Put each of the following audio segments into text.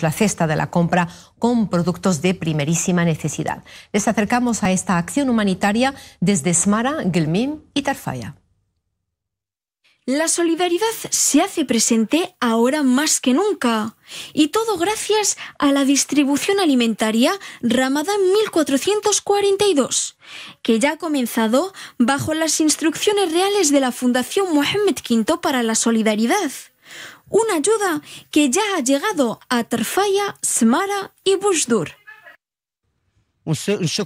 la cesta de la compra con productos de primerísima necesidad. Les acercamos a esta acción humanitaria desde Smara, Gelmim y Tarfaya. La solidaridad se hace presente ahora más que nunca. Y todo gracias a la distribución alimentaria Ramadán 1442, que ya ha comenzado bajo las instrucciones reales de la Fundación Mohamed V para la Solidaridad una ayuda que ya ha llegado a Tarfaya, Smara y Bushdur.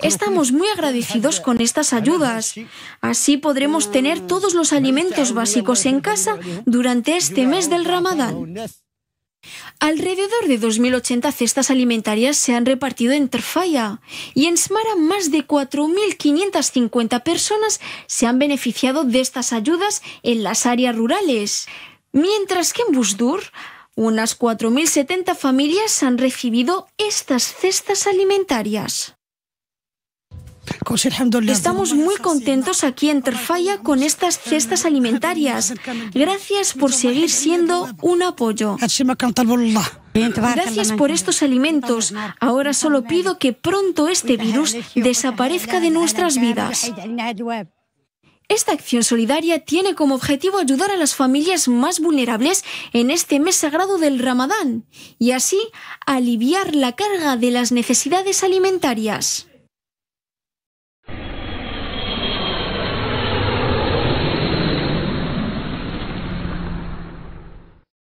Estamos muy agradecidos con estas ayudas. Así podremos tener todos los alimentos básicos en casa durante este mes del Ramadán. Alrededor de 2.080 cestas alimentarias se han repartido en Terfaya y en Smara más de 4.550 personas se han beneficiado de estas ayudas en las áreas rurales. Mientras que en Busdur, unas 4.070 familias han recibido estas cestas alimentarias. Estamos muy contentos aquí en Terfaya con estas cestas alimentarias. Gracias por seguir siendo un apoyo. Gracias por estos alimentos. Ahora solo pido que pronto este virus desaparezca de nuestras vidas. Esta acción solidaria tiene como objetivo ayudar a las familias más vulnerables en este mes sagrado del Ramadán y así aliviar la carga de las necesidades alimentarias.